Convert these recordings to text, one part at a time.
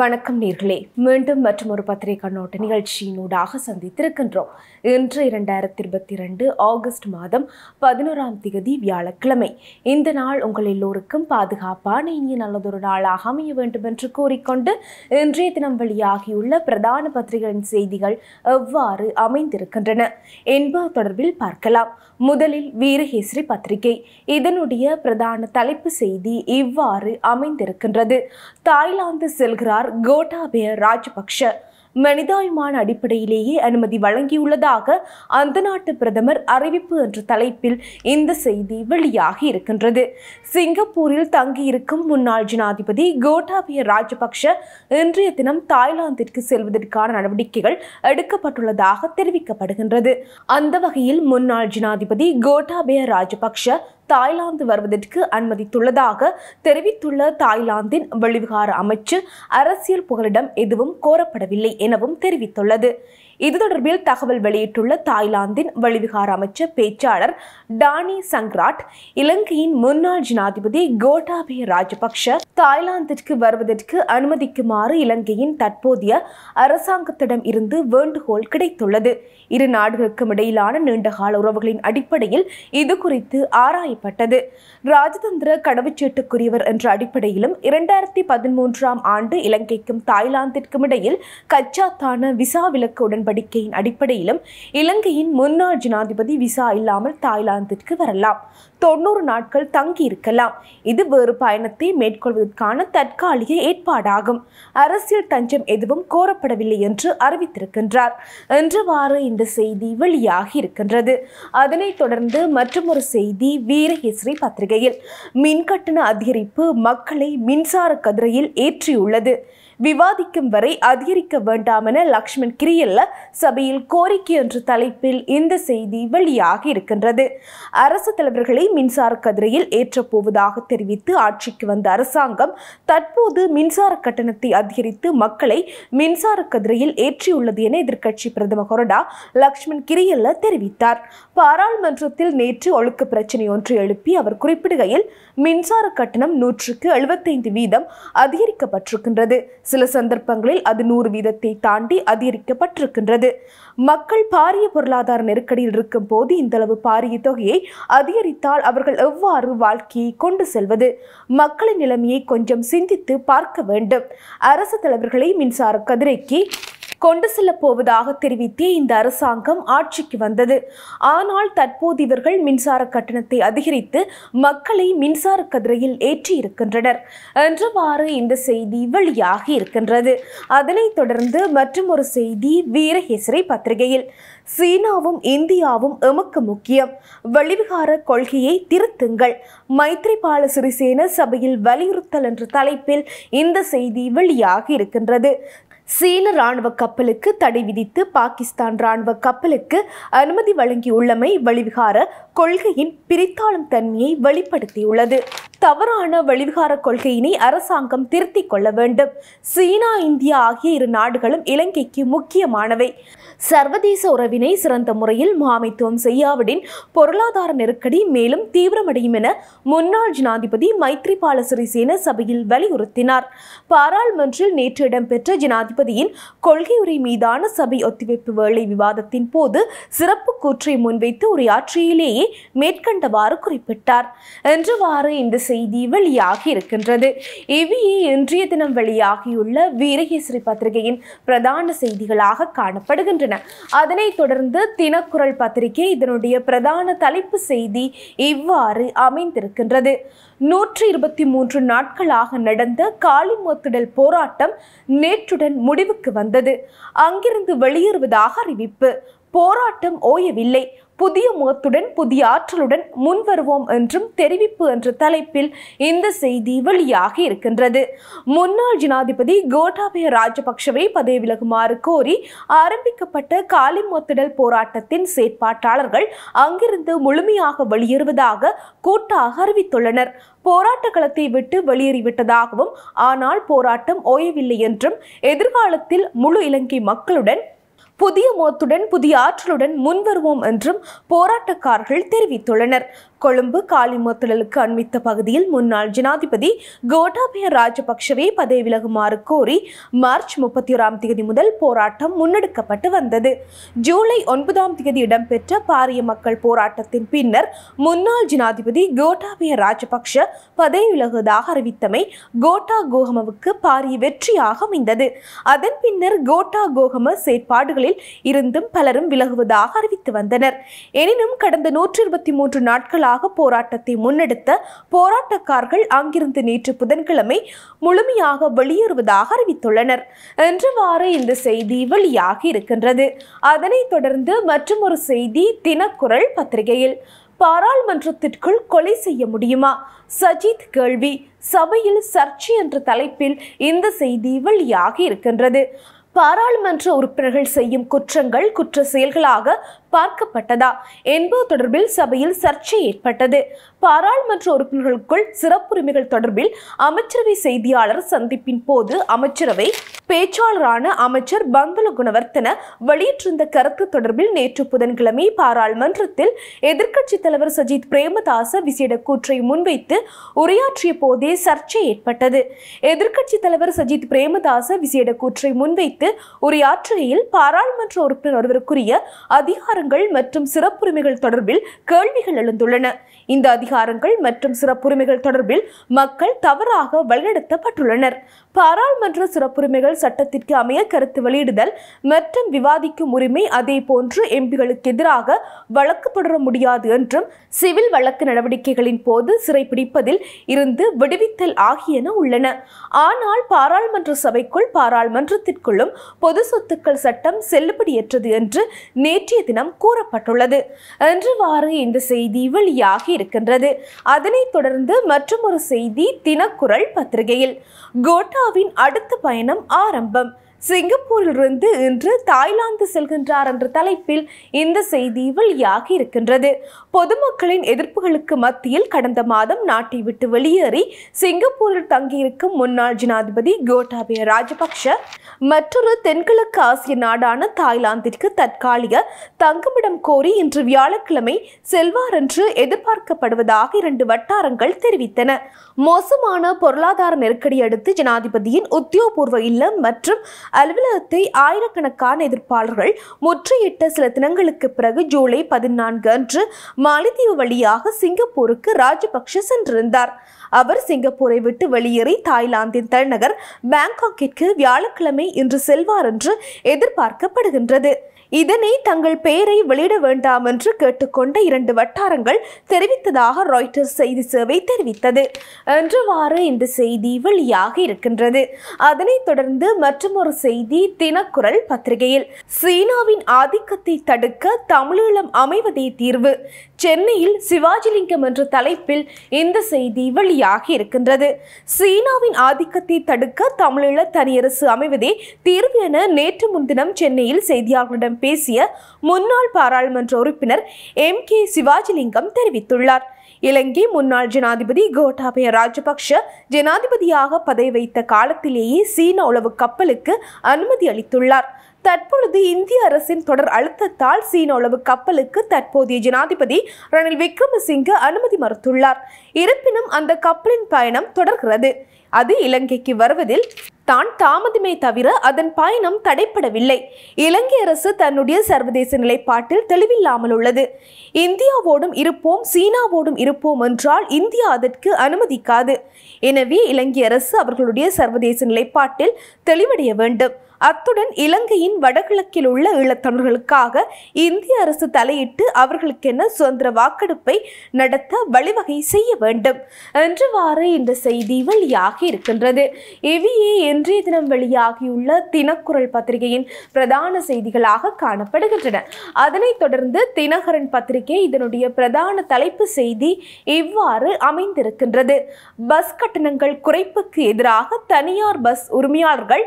வணக்கம் நீர்களே மீண்டும் மற்றும் ஒரு பத்திரிகை கண்ணோட்ட நிகழ்ச்சியினூடாக சந்தித்திருக்கின்றோம் இன்று இரண்டாயிரத்தி இருபத்தி ரெண்டு ஆகஸ்ட் மாதம் பதினோராம் தேதி வியாழக்கிழமை இந்த நாள் உங்கள் எல்லோருக்கும் பாதுகாப்பான இனிய நல்லதொரு நாளாக அமைய வேண்டும் என்று கூறிக்கொண்டு இன்றைய தினம் வெளியாகியுள்ள பிரதான பத்திரிகைகளின் செய்திகள் எவ்வாறு அமைந்திருக்கின்றன என்பது தொடர்பில் பார்க்கலாம் முதலில் வீரகேசரி பத்திரிகை இதனுடைய பிரதான தலைப்பு செய்தி இவ்வாறு அமைந்திருக்கின்றது தாய்லாந்து செல்கிறார் பிரதமர் கோட்டாபய ராஜபக்ஷ மனிதாயுமான அடிப்படையிலேயே அனுமதி வழங்கியுள்ளதாக அந்த நாட்டு பிரதமர் அறிவிப்பு என்ற தலைப்பில் இந்த செய்தி வெளியாகி இருக்கின்றது சிங்கப்பூரில் தங்கியிருக்கும் முன்னாள் ஜனாதிபதி கோட்டாபய ராஜபக்ஷ இன்றைய தினம் தாய்லாந்திற்கு செல்வதற்கான நடவடிக்கைகள் எடுக்கப்பட்டுள்ளதாக தெரிவிக்கப்படுகின்றது அந்த வகையில் முன்னாள் ஜனாதிபதி கோட்டாபய ராஜபக்ஷ தாய்லாந்து வருவதற்கு அனுமதித்துள்ளதாக தெரிவித்துள்ள தாய்லாந்தின் வெளிவிகார அமைச்சு அரசியல் புகலிடம் எதுவும் கோரப்படவில்லை எனவும் தெரிவித்துள்ளது இது தொடர்பில் தகவல் வெளியிட்டுள்ள தாய்லாந்தின் வெளிவிகார அமைச்சர் பேச்சாளர் டானி சங்ராட் இலங்கையின் முன்னாள் ஜனாதிபதி கோட்டாபய ராஜபக்ஷ தாய்லாந்திற்கு வருவதற்கு அனுமதிக்குமாறு இலங்கையின் தற்போதைய அரசாங்கத்திடம் இருந்து வேண்டுகோள் கிடைத்துள்ளது இரு நாடுகளுக்கும் இடையிலான நீண்டகால உறவுகளின் அடிப்படையில் இது குறித்து ஆராயப்பட்டது ராஜதந்திர கடவுச்சீட்டுக்குரியவர் என்ற அடிப்படையிலும் இரண்டாயிரத்தி பதிமூன்றாம் ஆண்டு இலங்கைக்கும் தாய்லாந்திற்கும் இடையில் கச்சாத்தான விசா விலக்கு உடன்படி உடன்படிக்கையின் அடிப்படையிலும் இலங்கையின் முன்னாள் ஜனாதிபதி விசா இல்லாமல் தாய்லாந்திற்கு வரலாம் தொன்னூறு நாட்கள் தங்கியிருக்கலாம் இது வேறு பயணத்தை மேற்கொள்வதற்கான தற்காலிக ஏற்பாடாகும் அரசியல் தஞ்சம் எதுவும் கோரப்படவில்லை என்று அறிவித்திருக்கின்றார் என்றவாறு இந்த செய்தி வெளியாகி இருக்கின்றது அதனைத் தொடர்ந்து மற்றொரு செய்தி வீரகேசரி பத்திரிகையில் மின்கட்டண அதிகரிப்பு மக்களை மின்சார கதிரையில் ஏற்றியுள்ளது விவாதிக்கும் வரை அதிகரிக்க வேண்டாம் என லக்ஷ்மண் கிரியல்ல சபையில் கோரிக்கை என்ற தலைப்பில் இந்த செய்தி வெளியாகி இருக்கின்றது அரசு தலைவர்களை மின்சார கதிரையில் ஏற்றப்போவதாக தெரிவித்து ஆட்சிக்கு வந்த அரசாங்கம் தற்போது மின்சார கட்டணத்தை அதிகரித்து மக்களை மின்சார கதிரையில் ஏற்றியுள்ளது என எதிர்க்கட்சி பிரதமர் கொரடா லக்ஷ்மண் கிரியல்ல தெரிவித்தார் பாராளுமன்றத்தில் நேற்று ஒழுக்க பிரச்சனை ஒன்று எழுப்பி அவர் குறிப்பிடுகையில் மின்சார கட்டணம் நூற்றுக்கு எழுபத்தைந்து வீதம் அதிகரிக்கப்பட்டிருக்கின்றது சில சந்தர்ப்பங்களில் அது நூறு வீதத்தை தாண்டி அதிகரிக்கப்பட்டிருக்கின்றது மக்கள் பாரிய பொருளாதார நெருக்கடியில் இருக்கும் போது இந்த அளவு பாரிய தொகையை அதிகரித்தால் அவர்கள் எவ்வாறு வாழ்க்கையை கொண்டு செல்வது மக்களின் நிலைமையை கொஞ்சம் சிந்தித்து பார்க்க வேண்டும் அரசு தலைவர்களை மின்சார கதிரைக்கு கொண்டு செல்ல போவதாக தெரிவித்தே இந்த அரசாங்கம் ஆட்சிக்கு வந்தது ஆனால் தற்போது இவர்கள் மின்சார கட்டணத்தை அதிகரித்து மக்களை மின்சார கதிரையில் ஏற்றியிருக்கின்றனர் என்றவாறு இந்த செய்தி வெளியாகி இருக்கின்றது அதனைத் தொடர்ந்து மற்றொரு செய்தி வீரகேசரி பத்திரிகையில் சீனாவும் இந்தியாவும் எமக்கு முக்கியம் வெளிவிகார கொள்கையை திருத்துங்கள் மைத்ரிபால சிறிசேன சபையில் வலியுறுத்தல் என்ற தலைப்பில் இந்த செய்தி வெளியாகி இருக்கின்றது சீன ராணுவ கப்பலுக்கு தடை விதித்து பாகிஸ்தான் ராணுவ கப்பலுக்கு அனுமதி வழங்கியுள்ளமை வழிவிகார கொள்கையின் பிரித்தாளும் தன்மையை வெளிப்படுத்தியுள்ளது தவறான வெளிவிகார கொள்கையினை அரசாங்கம் திருத்திக் கொள்ள வேண்டும் சீனா இந்தியா ஆகிய இரு நாடுகளும் இலங்கைக்கு முக்கியமானவை சர்வதேச உறவினை சிறந்த முறையில் முகாமைத்துவம் செய்யாவிடின் பொருளாதார நெருக்கடி மேலும் தீவிரமடையும் என முன்னாள் ஜனாதிபதி மைத்ரிபால சிறிசேன சபையில் வலியுறுத்தினார் பாராளுமன்றில் நேற்று இடம்பெற்ற ஜனாதிபதியின் கொள்கையுரை மீதான சபை ஒத்திவைப்பு வேலை விவாதத்தின் போது சிறப்பு கூற்றை முன்வைத்து உரையாற்றியிலேயே மேற்கண்டவாறு குறிப்பிட்டார் என்றவாறு இந்த செய்தி வெளியாகி இருக்கின்றது இவ்வியை இன்றைய தினம் வெளியாகியுள்ள வீரகேசரி பத்திரிகையின் பிரதான செய்திகளாக காணப்படுகின்றன அதனைத் தொடர்ந்து தினக்குரல் பத்திரிகை இதனுடைய பிரதான தலைப்பு செய்தி இவ்வாறு அமைந்திருக்கின்றது நூற்றி இருபத்தி மூன்று நாட்களாக நடந்த காலிமுத்திடல் போராட்டம் நேற்றுடன் முடிவுக்கு வந்தது அங்கிருந்து வெளியேறுவதாக அறிவிப்பு போராட்டம் ஓயவில்லை புதிய முகத்துடன் புதிய ஆற்றலுடன் முன்வருவோம் என்றும் தெரிவிப்பு என்ற தலைப்பில் இந்த செய்தி வெளியாகி இருக்கின்றது முன்னாள் ஜனாதிபதி கோட்டாபய ராஜபக்ஷவை பதவி விலகுமாறு கோரி ஆரம்பிக்கப்பட்ட காலிமுத்திடல் போராட்டத்தின் செயற்பாட்டாளர்கள் அங்கிருந்து முழுமையாக வெளியேறுவதாக கூட்டாக அறிவித்துள்ளனர் போராட்ட களத்தை விட்டு வெளியேறிவிட்டதாகவும் ஆனால் போராட்டம் ஓயவில்லை என்றும் எதிர்காலத்தில் முழு இலங்கை மக்களுடன் புதிய மோத்துடன் புதிய ஆற்றலுடன் முன்வருவோம் என்றும் போராட்டக்காரர்கள் தெரிவித்துள்ளனர் கொழும்பு காலிமத்திரலுக்கு அண்மித்த பகுதியில் முன்னாள் ஜனாதிபதி கோட்டாபய ராஜபக்ஷவை பதவி விலகுமாறு கோரி மார்ச் முப்பத்தி ஓராம் தேதி முதல் போராட்டம் முன்னெடுக்கப்பட்டு வந்தது ஜூலை ஒன்பதாம் தேதி இடம்பெற்ற பாரிய மக்கள் போராட்டத்தின் பின்னர் முன்னாள் ஜனாதிபதி கோட்டாபய ராஜபக்ஷ பதவி விலகுவதாக அறிவித்தமை கோட்டா கோகமவுக்கு பாரிய வெற்றியாக அமைந்தது அதன் பின்னர் கோட்டா கோகம செயற்பாடுகளில் இருந்தும் பலரும் விலகுவதாக அறிவித்து வந்தனர் எனினும் கடந்த நூற்றி இருபத்தி மூன்று நாட்களாக எதிராக போராட்டத்தை முன்னெடுத்த போராட்டக்காரர்கள் அங்கிருந்து நேற்று புதன்கிழமை முழுமையாக வெளியேறுவதாக அறிவித்துள்ளனர் என்றவாறு இந்த செய்தி வெளியாகி இருக்கின்றது அதனைத் தொடர்ந்து மற்றொரு செய்தி தினக்குரல் பத்திரிகையில் பாராளுமன்றத்திற்குள் கொலை செய்ய முடியுமா சஜித் கேள்வி சபையில் சர்ச்சை என்ற தலைப்பில் இந்த செய்தி வெளியாகி இருக்கின்றது பாராளுமன்ற உறுப்பினர்கள் செய்யும் குற்றங்கள் குற்ற செயல்களாக பார்க்கப்பட்டதா என்பது தொடர்பில் சபையில் சர்ச்சை ஏற்பட்டது பாராளுமன்ற உறுப்பினர்களுக்குள் சிறப்புரிமைகள் தொடர்பில் அமைச்சரவை செய்தியாளர் சந்திப்பின் போது அமைச்சரவை பேச்சாளரான அமைச்சர் பந்துல குணவர்த்தன வெளியிட்டிருந்த கருத்து தொடர்பில் நேற்று புதன்கிழமை பாராளுமன்றத்தில் எதிர்க்கட்சித் தலைவர் சஜித் பிரேமதாச விசேட கூற்றை முன்வைத்து உரையாற்றிய போதே சர்ச்சை ஏற்பட்டது எதிர்க்கட்சித் தலைவர் சஜித் பிரேமதாச விசேட கூற்றை முன்வைத்து உரையாற்றுகையில் பாராளுமன்ற உறுப்பினர் ஒருவருக்குரிய அதிகார அதிகாரங்கள் மற்றும் சிறப்புரிமைகள் தொடர்பில் கேள்விகள் எழுந்துள்ளன இந்த அதிகாரங்கள் மற்றும் சிறப்புரிமைகள் தொடர்பில் மக்கள் தவறாக வழிநடத்தப்பட்டுள்ளனர் பாராளுமன்ற சிறப்புரிமைகள் சட்டத்திற்கு அமைய கருத்து வெளியிடுதல் மற்றும் விவாதிக்கும் உரிமை அதே போன்று எம்பிகளுக்கு எதிராக வழக்கு தொடர முடியாது என்றும் சிவில் வழக்கு நடவடிக்கைகளின் போது சிறைப்பிடிப்பதில் இருந்து விடுவித்தல் ஆகியன உள்ளன ஆனால் பாராளுமன்ற சபைக்குள் பாராளுமன்றத்திற்குள்ளும் பொது சொத்துக்கள் சட்டம் செல்லுபடியற்றது என்று நேற்றைய தினம் கூறப்பட்டுள்ளது என்றுவாறு இந்த செய்தி வெளியாகி இருக்கின்றது அதனைத் தொடர்ந்து மற்றொரு செய்தி தினக்குரல் பத்திரிகையில் கோட்டாவின் அடுத்த பயணம் ஆரம்பம் சிங்கப்பூரிலிருந்து இன்று தாய்லாந்து செல்கின்றார் என்ற தலைப்பில் இந்த செய்தி வெளியாகி இருக்கின்றது பொதுமக்களின் எதிர்ப்புகளுக்கு மத்தியில் கடந்த மாதம் நாட்டை விட்டு வெளியேறி சிங்கப்பூரில் தங்கியிருக்கும் முன்னாள் ஜனாதிபதி கோட்டாபய ராஜபக்ஷ மற்றொரு தென்கிழக்கு ஆசிய நாடான தாய்லாந்திற்கு தற்காலிக தங்குமிடம் கோரி இன்று வியாழக்கிழமை செல்வார் என்று எதிர்பார்க்கப்படுவதாக இரண்டு வட்டாரங்கள் தெரிவித்தன மோசமான பொருளாதார நெருக்கடி அடுத்து ஜனாதிபதியின் உத்தியோகபூர்வ இல்லம் மற்றும் அலுவலகத்தை ஆயிரக்கணக்கான எதிர்ப்பாளர்கள் முற்றையிட்ட சில தினங்களுக்கு பிறகு ஜூலை பதினான்கு அன்று மாலத்தீவு வழியாக சிங்கப்பூருக்கு ராஜபக்ஷ சென்றிருந்தார் அவர் சிங்கப்பூரை விட்டு வெளியேறி தாய்லாந்தின் தலைநகர் பேங்காக்கிற்கு வியாழக்கிழமை இன்று செல்வார் என்று எதிர்பார்க்கப்படுகின்றது இதனை தங்கள் பெயரை வெளியிட வேண்டாம் என்று கேட்டுக்கொண்ட இரண்டு வட்டாரங்கள் தெரிவித்ததாக ராய்டர்ஸ் செய்தி சேவை தெரிவித்தது என்றவாறு இந்த செய்தி வெளியாக இருக்கின்றது அதனைத் தொடர்ந்து மற்றொரு செய்தி தினக்குரல் பத்திரிகையில் சீனாவின் ஆதிக்கத்தை தடுக்க தமிழீழம் அமைவதே தீர்வு சென்னையில் சிவாஜிலிங்கம் என்ற தலைப்பில் இந்த செய்தி வெளியாகி இருக்கின்றது சீனாவின் ஆதிக்கத்தை தடுக்க தமிழீழ தனியரசு அமைவதே தீர்வு என நேற்று முன்தினம் சென்னையில் செய்தியாளர்களிடம் பேசிய முன்னாள் பாராளுமன்ற உறுப்பினர் எம் கே சிவாஜிலிங்கம் தெரிவித்துள்ளார் இலங்கை முன்னாள் ஜனாதிபதி கோட்டாபய ராஜபக்ஷ ஜனாதிபதியாக பதவி வைத்த காலத்திலேயே சீன உளவு கப்பலுக்கு அனுமதி அளித்துள்ளார் தற்பொழுது இந்திய அரசின் தொடர் அழுத்தத்தால் சீன உளவு கப்பலுக்கு தற்போதைய ஜனாதிபதி ரணில் விக்ரமசிங்க அனுமதி மறுத்துள்ளார் இருப்பினும் அந்த கப்பலின் பயணம் தொடர்கிறது அது இலங்கைக்கு வருவதில் தான் தாமதமே தவிர அதன் பயணம் தடைப்படவில்லை இலங்கை அரசு தன்னுடைய சர்வதேச நிலைப்பாட்டில் தெளிவில்லாமல் உள்ளது இந்தியாவோடும் இருப்போம் சீனாவோடும் இருப்போம் என்றால் இந்தியா அதற்கு அனுமதிக்காது எனவே இலங்கை அரசு அவர்களுடைய சர்வதேச நிலைப்பாட்டில் தெளிவடைய வேண்டும் அத்துடன் இலங்கையின் வடகிழக்கில் உள்ள ஈழத்தமிழர்களுக்காக இந்திய அரசு தலையிட்டு அவர்களுக்கென சுதந்திர வாக்கெடுப்பை நடத்த வழிவகை செய்ய வேண்டும் என்றவாறு இந்த செய்தி வெளியாகி இருக்கின்றது இவையே இன்றைய தினம் வெளியாகியுள்ள தினக்குரல் பத்திரிகையின் பிரதான செய்திகளாக காணப்படுகின்றன அதனைத் தொடர்ந்து தினகரன் பத்திரிகை இதனுடைய பிரதான தலைப்பு செய்தி இவ்வாறு அமைந்திருக்கின்றது பஸ் கட்டணங்கள் குறைப்புக்கு எதிராக தனியார் பஸ் உரிமையாளர்கள்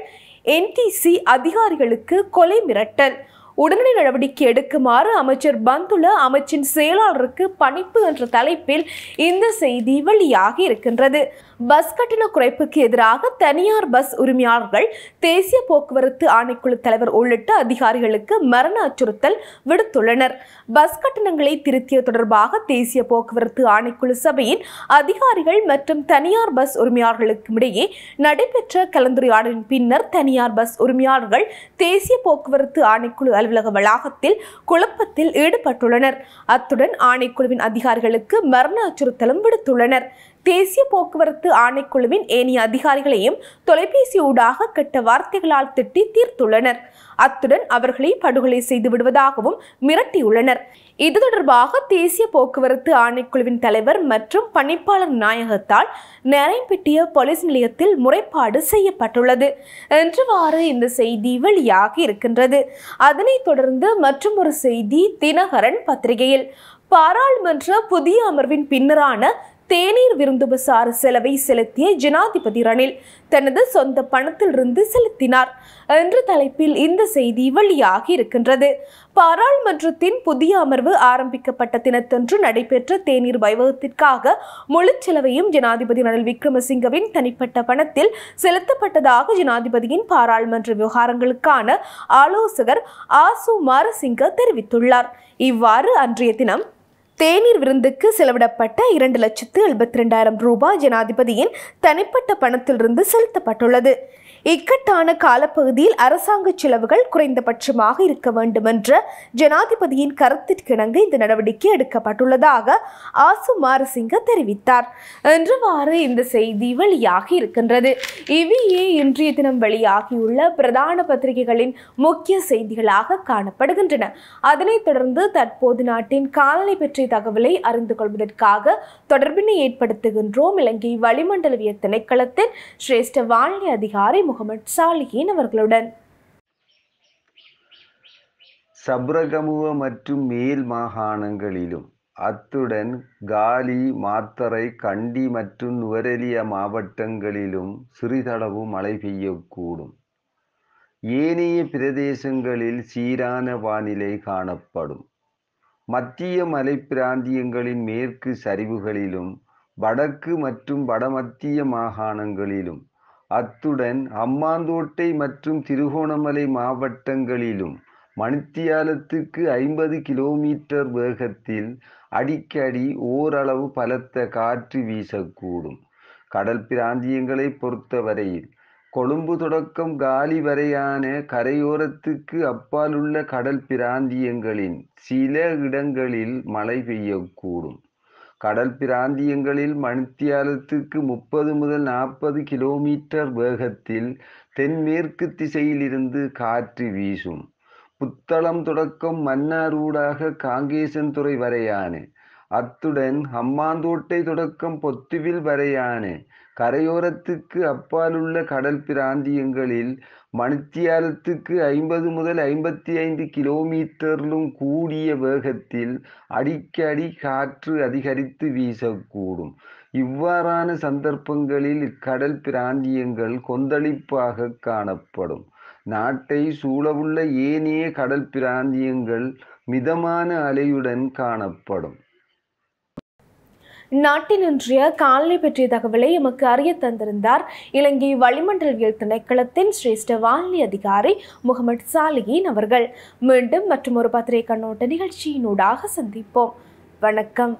என்டிசி அதிகாரிகளுக்கு கொலை மிரட்டல் உடனடி நடவடிக்கை எடுக்குமாறு அமைச்சர் பந்துல அமைச்சின் செயலாளருக்கு பணிப்பு என்ற தலைப்பில் இந்த செய்தி வெளியாகி இருக்கின்றது பஸ் கட்டண குறைப்புக்கு எதிராக தனியார் பஸ் உரிமையாளர்கள் தேசிய போக்குவரத்து ஆணைக்குழு தலைவர் உள்ளிட்ட அதிகாரிகளுக்கு மரண அச்சுறுத்தல் விடுத்துள்ளனர் பஸ் கட்டணங்களை திருத்திய தொடர்பாக தேசிய போக்குவரத்து ஆணைக்குழு சபையின் அதிகாரிகள் மற்றும் தனியார் பஸ் உரிமையாளர்களுக்கு இடையே நடைபெற்ற கலந்துரையாடலின் பின்னர் தனியார் பஸ் உரிமையாளர்கள் தேசிய போக்குவரத்து ஆணைக்குழு அலுவலக வளாகத்தில் குழப்பத்தில் ஈடுபட்டுள்ளனர் அத்துடன் ஆணைக்குழுவின் அதிகாரிகளுக்கு மரண அச்சுறுத்தலும் விடுத்துள்ளனர் தேசிய போக்குவரத்து ஆணைக்குழுவின் ஏனைய அதிகாரிகளையும் தொலைபேசி ஊடாக கெட்ட வார்த்தைகளால் திட்டி தீர்த்துள்ளனர் அத்துடன் அவர்களை படுகொலை செய்து விடுவதாகவும் மிரட்டியுள்ளனர் இது தொடர்பாக தேசிய போக்குவரத்து ஆணைக்குழுவின் தலைவர் மற்றும் பணிப்பாளர் நாயகத்தால் நிறைம்பெட்டிய போலீஸ் நிலையத்தில் முறைப்பாடு செய்யப்பட்டுள்ளது என்றவாறு இந்த செய்தி வெளியாகி இருக்கின்றது அதனைத் தொடர்ந்து மற்றும் ஒரு செய்தி தினகரன் பத்திரிகையில் பாராளுமன்ற புதிய அமர்வின் பின்னரான தேநீர் விருந்துபசார செலவை செலுத்திய ஜனாதிபதி ரணில் தனது சொந்த பணத்திலிருந்து செலுத்தினார் என்ற தலைப்பில் இந்த செய்தி வெளியாகி இருக்கின்றது பாராளுமன்றத்தின் புதிய அமர்வு ஆரம்பிக்கப்பட்ட தினத்தன்று நடைபெற்ற தேநீர் வைபவத்திற்காக முழு செலவையும் ஜனாதிபதி ரணில் விக்ரமசிங்கவின் தனிப்பட்ட பணத்தில் செலுத்தப்பட்டதாக ஜனாதிபதியின் பாராளுமன்ற விவகாரங்களுக்கான ஆலோசகர் ஆசு மாரசிங்க தெரிவித்துள்ளார் இவ்வாறு அன்றைய தினம் தேநீர் விருந்துக்கு செலவிடப்பட்ட இரண்டு லட்சத்து எழுபத்தி ரெண்டாயிரம் ரூபாய் ஜனாதிபதியின் தனிப்பட்ட பணத்திலிருந்து செலுத்தப்பட்டுள்ளது இக்கட்டான காலப்பகுதியில் அரசாங்க செலவுகள் குறைந்தபட்சமாக இருக்க வேண்டுமென்ற ஜனாதிபதியின் கருத்திற்கிணங்க இந்த நடவடிக்கை எடுக்கப்பட்டுள்ளதாக ஆசு மாரசிங்க தெரிவித்தார் என்றவாறு இந்த செய்தி வெளியாகி இருக்கின்றது இவையே இன்றைய தினம் வெளியாகியுள்ள பிரதான பத்திரிகைகளின் முக்கிய செய்திகளாக காணப்படுகின்றன அதனைத் தொடர்ந்து தற்போது நாட்டின் காலநிலை பற்றிய தகவலை அறிந்து கொள்வதற்காக தொடர்பினை ஏற்படுத்துகின்றோம் இலங்கை வளிமண்டலவிய திணைக்களத்தின் சிரேஷ்ட வானிலை அதிகாரி முகமது சாலிஹின் அவர்களுடன் சப்ரகமுவ மற்றும் மேல் மாகாணங்களிலும் அத்துடன் காலி மாத்தரை கண்டி மற்றும் நுவரெலிய மாவட்டங்களிலும் சிறிதளவு மழை பெய்யக்கூடும் ஏனைய பிரதேசங்களில் சீரான வானிலை காணப்படும் மத்திய மலைப்பிராந்தியங்களின் மேற்கு சரிவுகளிலும் வடக்கு மற்றும் வடமத்திய மாகாணங்களிலும் அத்துடன் அம்மாந்தோட்டை மற்றும் திருகோணமலை மாவட்டங்களிலும் மணித்தியாலத்துக்கு ஐம்பது கிலோமீட்டர் வேகத்தில் அடிக்கடி ஓரளவு பலத்த காற்று வீசக்கூடும் கடல் பிராந்தியங்களை பொறுத்தவரையில் கொழும்பு தொடக்கம் காலி வரையான கரையோரத்துக்கு அப்பாலுள்ள கடல் பிராந்தியங்களின் சில இடங்களில் மழை பெய்யக்கூடும் கடல் பிராந்தியங்களில் மணித்தியாலத்துக்கு முப்பது முதல் நாற்பது கிலோமீட்டர் வேகத்தில் தென்மேற்கு திசையிலிருந்து காற்று வீசும் புத்தளம் தொடக்கம் மன்னார் ஊடாக காங்கேசன்துறை வரையான அத்துடன் ஹம்மாந்தோட்டை தொடக்கம் பொத்துவில் வரையான கரையோரத்துக்கு அப்பாலுள்ள கடல் பிராந்தியங்களில் மணித்தியாலத்துக்கு ஐம்பது முதல் ஐம்பத்தி ஐந்து கிலோமீட்டர்லும் கூடிய வேகத்தில் அடிக்கடி காற்று அதிகரித்து வீசக்கூடும் இவ்வாறான சந்தர்ப்பங்களில் இக்கடல் பிராந்தியங்கள் கொந்தளிப்பாக காணப்படும் நாட்டை சூழவுள்ள ஏனைய கடல் பிராந்தியங்கள் மிதமான அலையுடன் காணப்படும் நாட்டினின்றிய காலனி பற்றிய தகவலை எமக்கு அறிய தந்திருந்தார் இலங்கை வளிமண்டலவியல் திணைக்களத்தின் சிரேஷ்ட வானிலை அதிகாரி முகமது சாலிகின் அவர்கள் மீண்டும் மற்றும் ஒரு பத்திரிகை கண்ணோட்ட நிகழ்ச்சியினூடாக சந்திப்போம் வணக்கம்